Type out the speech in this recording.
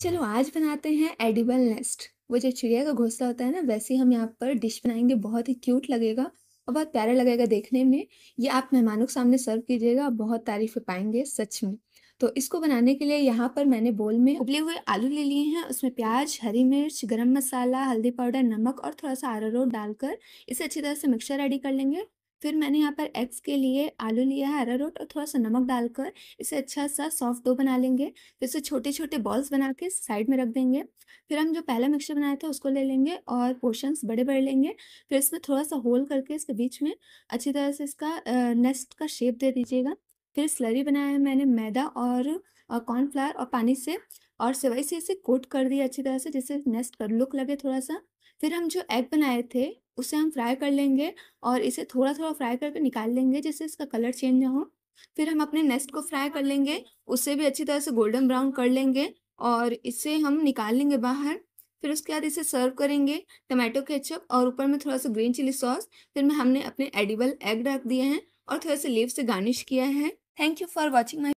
चलो आज बनाते हैं एडिबल नेस्ट वो जो चिड़िया का घोंसला होता है ना वैसे ही हम यहाँ पर डिश बनाएंगे बहुत ही क्यूट लगेगा और बहुत प्यारा लगेगा देखने में ये आप मेहमानों के सामने सर्व कीजिएगा बहुत तारीफ़ पाएंगे सच में तो इसको बनाने के लिए यहाँ पर मैंने बोल में उबले हुए आलू ले लिए हैं उसमें प्याज हरी मिर्च गरम मसाला हल्दी पाउडर नमक और थोड़ा सा अरारोट डालकर इसे अच्छी तरह से मिक्सचर रेडी कर लेंगे फिर मैंने यहाँ पर एग्स के लिए आलू लिया है रोट और थोड़ा सा नमक डालकर इसे अच्छा सा सॉफ्ट डो बना लेंगे फिर इसे छोटे छोटे बॉल्स बना के साइड में रख देंगे फिर हम जो पहला मिक्सचर बनाया था उसको ले लेंगे और पोर्शंस बड़े बड़े लेंगे फिर इसमें थोड़ा सा होल करके इसके बीच में अच्छी तरह से इसका नेस्ट का शेप दे दीजिएगा फिर स्लरी बनाया है मैंने मैदा और कॉर्नफ्लावर और पानी से और सिवाई से इसे कोट कर दिया अच्छी तरह से जिससे नेस्ट पर लुक लगे थोड़ा सा फिर हम जो एग बनाए थे उसे हम फ्राई कर लेंगे और इसे थोड़ा थोड़ा फ्राई करके निकाल लेंगे जिससे इसका कलर चेंज ना हो फिर हम अपने नेस्ट को फ्राई कर लेंगे उसे भी अच्छी तरह से गोल्डन ब्राउन कर लेंगे और इसे हम निकाल लेंगे बाहर फिर उसके बाद इसे सर्व करेंगे टमाटो केचप और ऊपर में थोड़ा सा ग्रीन चिली सॉस फिर में हमने अपने एडिबल एग रख दिए हैं और थोड़े से लीव से गार्निश किया है thank you for watching my